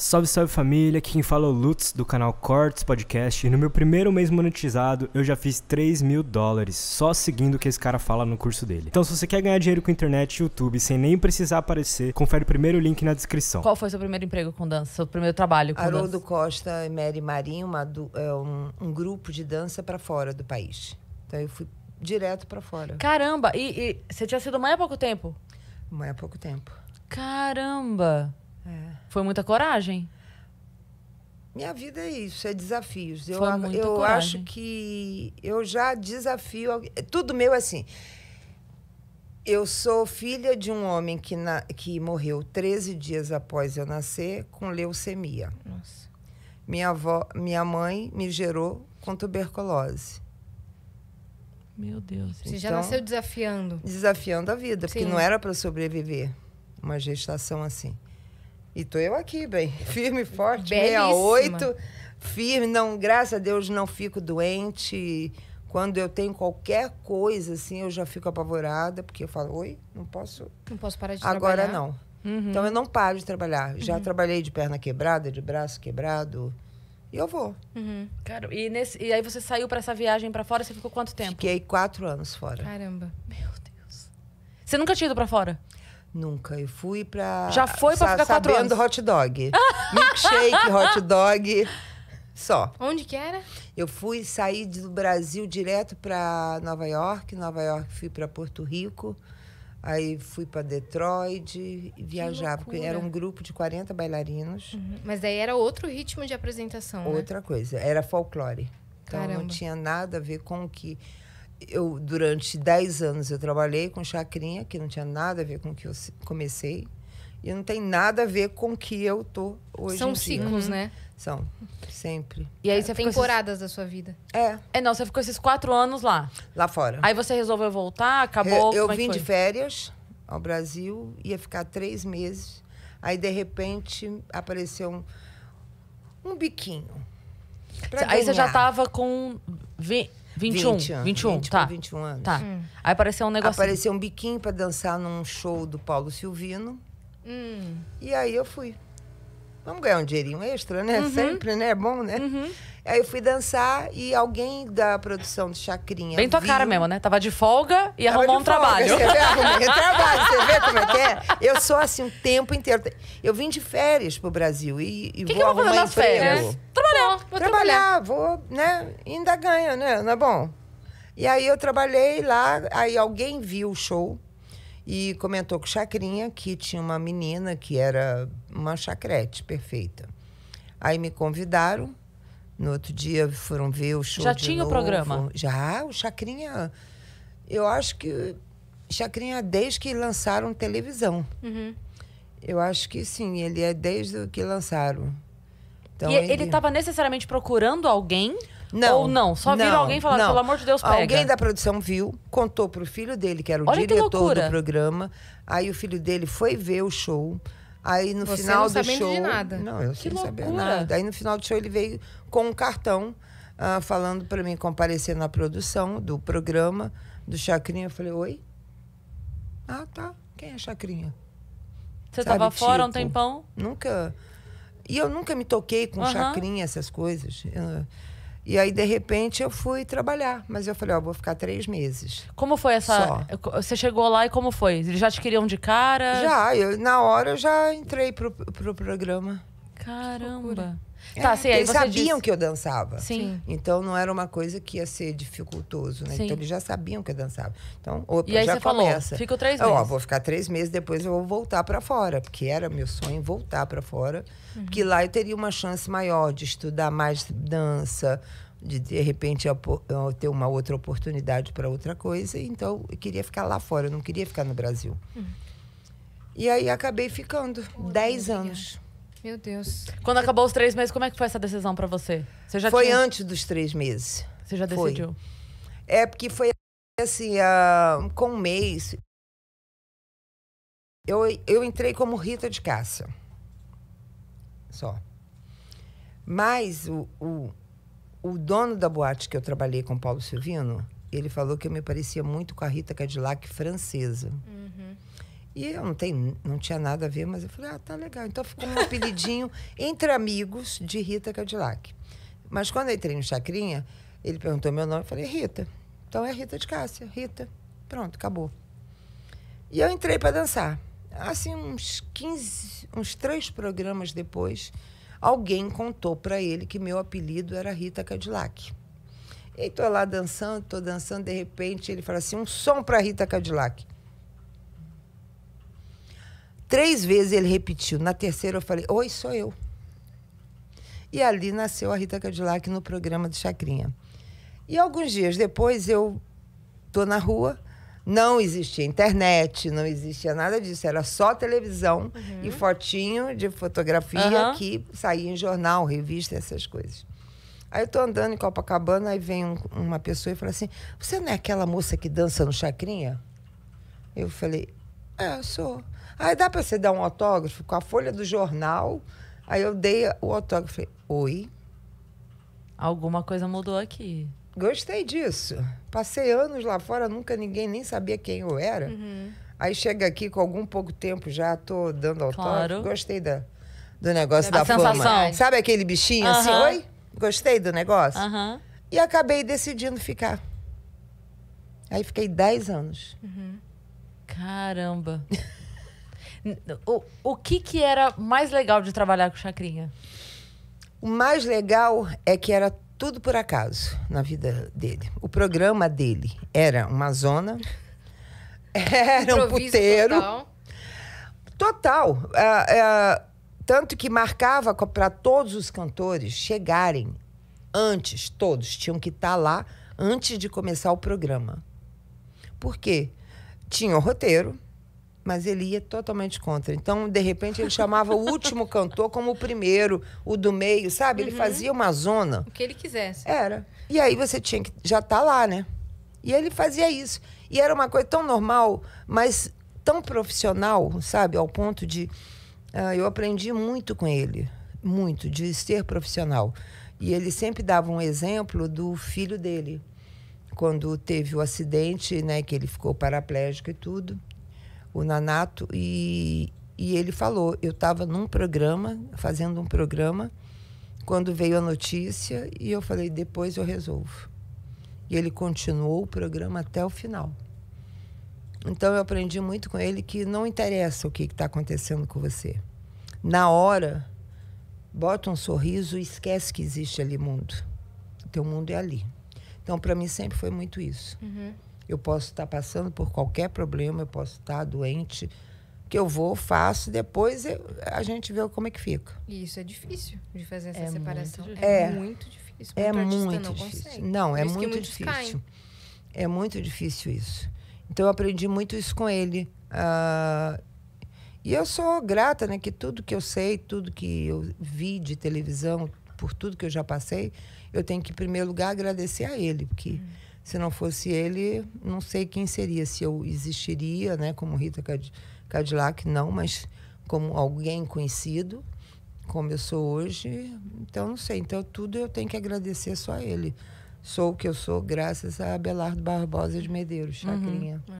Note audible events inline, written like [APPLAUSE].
Salve, salve família, aqui quem fala é o Lutz do canal Cortes Podcast e no meu primeiro mês monetizado eu já fiz 3 mil dólares só seguindo o que esse cara fala no curso dele. Então se você quer ganhar dinheiro com internet e YouTube sem nem precisar aparecer, confere o primeiro link na descrição. Qual foi seu primeiro emprego com dança, seu primeiro trabalho com Haroldo dança? Haroldo Costa e Mary Marinho, uma, é, um, um grupo de dança para fora do país. Então eu fui direto para fora. Caramba, e, e você tinha sido mãe há pouco tempo? Mãe há pouco tempo. Caramba! É. Foi muita coragem. Minha vida é isso, é desafios. Eu, eu acho que eu já desafio. É tudo meu é assim. Eu sou filha de um homem que, na, que morreu 13 dias após eu nascer com leucemia. Nossa. Minha, avó, minha mãe me gerou com tuberculose. Meu Deus. Você então, já nasceu desafiando. Desafiando a vida, Sim. porque não era para sobreviver uma gestação assim. E tô eu aqui, bem, [LAUGHS] firme e forte, Belíssima. 68, firme, não, graças a Deus não fico doente. Quando eu tenho qualquer coisa assim, eu já fico apavorada, porque eu falo, oi, não posso. Não posso parar de Agora, trabalhar. Agora não. Uhum. Então eu não paro de trabalhar. Uhum. Já trabalhei de perna quebrada, de braço quebrado. E eu vou. Uhum. Cara, e, nesse, e aí você saiu para essa viagem para fora, você ficou quanto tempo? Fiquei quatro anos fora. Caramba. Meu Deus. Você nunca tinha ido para fora? Nunca. Eu fui pra. Já foi pra ficar sabendo anos. hot dog. [LAUGHS] Milkshake, hot dog. Só. Onde que era? Eu fui sair do Brasil direto para Nova York. Nova York fui para Porto Rico. Aí fui para Detroit e viajava, porque era um grupo de 40 bailarinos. Uhum. Mas daí era outro ritmo de apresentação, né? Outra né? coisa, era folclore. Então Caramba. não tinha nada a ver com o que eu durante 10 anos eu trabalhei com chacrinha, que não tinha nada a ver com o que eu comecei. E não tem nada a ver com o que eu tô hoje São em ciclos, dia. Uhum. né? São, sempre. E aí é. você ficou temporadas esses... da sua vida. É. É, não, você ficou esses quatro anos lá. Lá fora. Aí você resolveu voltar, acabou. Eu, é eu vim é de férias ao Brasil, ia ficar três meses. Aí, de repente, apareceu um, um biquinho. Aí ganhar. você já estava com 21, 20 anos. 21, 20 tá. 21 anos. Tá. Hum. Aí apareceu um negócio. Apareceu um biquinho para dançar num show do Paulo Silvino. Hum. E aí eu fui. Vamos ganhar um dinheirinho extra, né? Uhum. Sempre, né? É bom, né? Uhum. Aí eu fui dançar e alguém da produção de Chacrinha. Bem tua viu... cara mesmo, né? Tava de folga e Tava arrumou um folga. trabalho. Você vê, arrumei [LAUGHS] trabalho, você vê como é que é? Eu sou assim o um tempo inteiro. Eu vim de férias pro Brasil e, e que vou que arrumar nas emprego. Férias? É. Trabalhar, vou trabalhar, trabalhar, vou, né? ainda ganha, né? Não é bom? E aí eu trabalhei lá, aí alguém viu o show e comentou com Chacrinha que tinha uma menina que era uma chacrete perfeita. Aí me convidaram. No outro dia foram ver o show. Já tinha novo. o programa? Já, o Chacrinha. Eu acho que. Chacrinha, desde que lançaram televisão. Uhum. Eu acho que sim, ele é desde que lançaram. Então, e ele estava necessariamente procurando alguém? Não. Ou não? Só viram alguém falar, pelo amor de Deus, pega. Alguém da produção viu, contou pro filho dele, que era o Olha diretor do programa. Aí o filho dele foi ver o show. Aí no Você final não do show. De nada. Não, eu que não loucura. sabia nada. Aí no final do show ele veio com um cartão uh, falando para mim comparecer na produção do programa do Chacrinha. Eu falei, oi? Ah, tá. Quem é Chacrinha? Você Sabe, tava fora um tipo, tempão? Nunca. E eu nunca me toquei com uhum. chacrinha, essas coisas. Eu, e aí, de repente, eu fui trabalhar. Mas eu falei, ó, vou ficar três meses. Como foi essa. Só. Você chegou lá e como foi? Eles já te queriam de cara? Já, eu, na hora eu já entrei pro, pro programa. Caramba. É. Tá, sim, eles sabiam disse... que eu dançava. Sim. Então não era uma coisa que ia ser dificultoso, né? Então, sim. Então eles já sabiam que eu dançava. Então, opa, e aí já você começa. fico três meses. Ó, vou ficar três meses, depois eu vou voltar para fora, porque era meu sonho voltar para fora, uhum. porque lá eu teria uma chance maior de estudar mais dança, de de repente eu, ter uma outra oportunidade para outra coisa. Então eu queria ficar lá fora, eu não queria ficar no Brasil. Uhum. E aí acabei ficando dez anos. Meu Deus. Quando acabou os três meses, como é que foi essa decisão para você? você já foi tinha... antes dos três meses. Você já decidiu? Foi. É porque foi assim, uh, com um mês. Eu, eu entrei como Rita de Caça. Só. Mas o, o, o dono da boate que eu trabalhei com Paulo Silvino, ele falou que eu me parecia muito com a Rita Cadillac francesa. Hum. E eu não, tenho, não tinha nada a ver, mas eu falei, ah, tá legal. Então ficou um apelidinho [LAUGHS] entre amigos de Rita Cadillac. Mas quando eu entrei no Chacrinha, ele perguntou meu nome, eu falei, Rita. Então é Rita de Cássia, Rita. Pronto, acabou. E eu entrei para dançar. Assim, uns 15, uns três programas depois, alguém contou para ele que meu apelido era Rita Cadillac. E estou lá dançando, estou dançando, de repente ele fala assim: um som para Rita Cadillac. Três vezes ele repetiu. Na terceira eu falei, oi, sou eu. E ali nasceu a Rita Cadillac no programa do Chacrinha. E alguns dias depois eu tô na rua, não existia internet, não existia nada disso, era só televisão uhum. e fotinho de fotografia uhum. que saía em jornal, revista, essas coisas. Aí eu tô andando em Copacabana, aí vem um, uma pessoa e fala assim: "Você não é aquela moça que dança no Chacrinha?" Eu falei: "É, eu sou". Aí dá para você dar um autógrafo com a folha do jornal. Aí eu dei o autógrafo. Falei, Oi. Alguma coisa mudou aqui. Gostei disso. Passei anos lá fora, nunca ninguém nem sabia quem eu era. Uhum. Aí chega aqui com algum pouco tempo já, tô dando autógrafo. Claro. Gostei da, do negócio a é da sensação. fama. Sabe aquele bichinho uhum. assim, oi? Gostei do negócio? Uhum. E acabei decidindo ficar. Aí fiquei 10 anos. Uhum. Caramba. [LAUGHS] O, o que, que era mais legal de trabalhar com Chacrinha? O mais legal é que era tudo por acaso na vida dele. O programa dele era uma zona, [LAUGHS] era um Improviso puteiro. Total. total. Uh, uh, tanto que marcava para todos os cantores chegarem antes, todos tinham que estar tá lá antes de começar o programa. Por quê? Tinha o roteiro, mas ele ia totalmente contra. Então, de repente, ele chamava o último [LAUGHS] cantor como o primeiro, o do meio, sabe? Ele uhum. fazia uma zona. O que ele quisesse. Era. E aí você tinha que já tá lá, né? E ele fazia isso. E era uma coisa tão normal, mas tão profissional, sabe? Ao ponto de uh, eu aprendi muito com ele, muito de ser profissional. E ele sempre dava um exemplo do filho dele, quando teve o acidente, né, que ele ficou paraplégico e tudo o Nanato, e, e ele falou: eu estava num programa, fazendo um programa, quando veio a notícia, e eu falei: depois eu resolvo. E ele continuou o programa até o final. Então eu aprendi muito com ele que não interessa o que está acontecendo com você. Na hora, bota um sorriso e esquece que existe ali mundo. O teu mundo é ali. Então, para mim, sempre foi muito isso. Uhum eu posso estar passando por qualquer problema, eu posso estar doente, que eu vou, faço, depois eu, a gente vê como é que fica. E isso é difícil de fazer essa é separação. Muito é, é, muito difícil. É tá muito não difícil. Consegue. Não, é muito difícil. Caem. É muito difícil isso. Então eu aprendi muito isso com ele. Uh, e eu sou grata, né, que tudo que eu sei, tudo que eu vi de televisão, por tudo que eu já passei, eu tenho que, em primeiro lugar, agradecer a ele, porque. Hum se não fosse ele, não sei quem seria, se eu existiria, né, como Rita Cadillac, não, mas como alguém conhecido, como eu sou hoje, então não sei. Então tudo eu tenho que agradecer só a ele. Sou o que eu sou graças a Abelardo Barbosa de Medeiros, uhum. Chacrinha. Uhum.